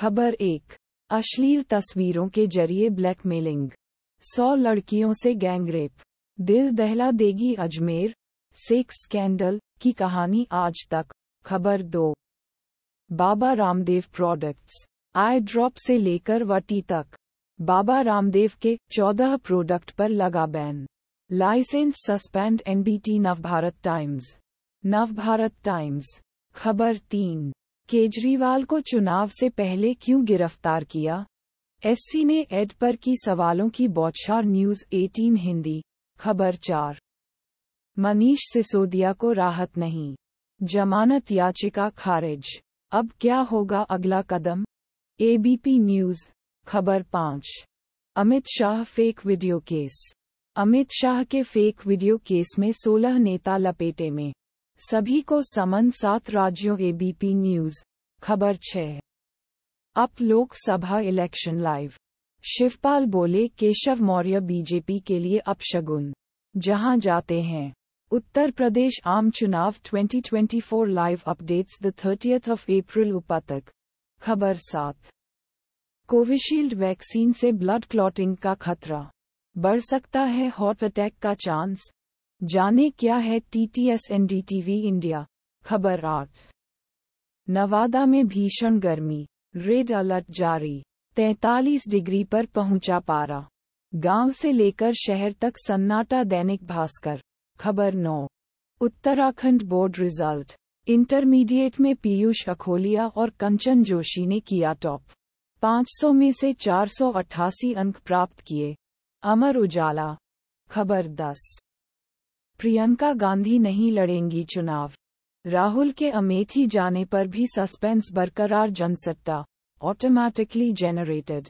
खबर एक अश्लील तस्वीरों के जरिए ब्लैकमेलिंग सौ लड़कियों से गैंगरेप दिल दहला देगी अजमेर सेक्स स्कैंडल की कहानी आज तक खबर दो Baba Ramdev products eye drop से लेकर वटी तक बाबा रामदेव के चौदह प्रोडक्ट पर लगा ban license suspend NBT Navbharat Times Navbharat Times खबर तीन केजरीवाल को चुनाव से पहले क्यों गिरफ्तार किया एससी ने एड पर की सवालों की बौछार न्यूज 18 हिंदी खबर चार मनीष सिसोदिया को राहत नहीं जमानत याचिका खारिज अब क्या होगा अगला कदम एबीपी न्यूज खबर पाँच Amit Shah fake video case Amit Shah के फेक वीडियो केस में 16 नेता लपेटे में सभी को समन सात राज्यों एबीपी न्यूज खबर छह UP Lok Sabha election live Shivpal बोले केशव मौर्य बीजेपी के लिए अपशगुन जहां जाते हैं उत्तर प्रदेश आम चुनाव 2024 live updates the thirtieth of April उपातक खबर सात कोविशील्ड वैक्सीन से ब्लड क्लॉटिंग का खतरा बढ़ सकता है हॉट अटैक का चांस जाने क्या है टीटीएस एनडीटीवी इंडिया खबर आठ नवादा में भीषण गर्मी रेड अलर्ट जारी 43 डिग्री पर पहुंचा पारा गांव से लेकर शहर तक सन्नाटा दैनिक भास्कर खबर नौ उत्तराखंड बोर्ड रिजल्ट इंटरमीडिएट में पीयूष अखोलिया और कंचन जोशी ने किया टॉप 500 में से 488 अंक प्राप्त किए अमर उजाला खबर 10 प्रियंका गांधी नहीं लड़ेंगी चुनाव राहुल के अमेठी जाने पर भी सस्पेंस बरकरार जनसत्ता ऑटोमैटिकली जेनरेटेड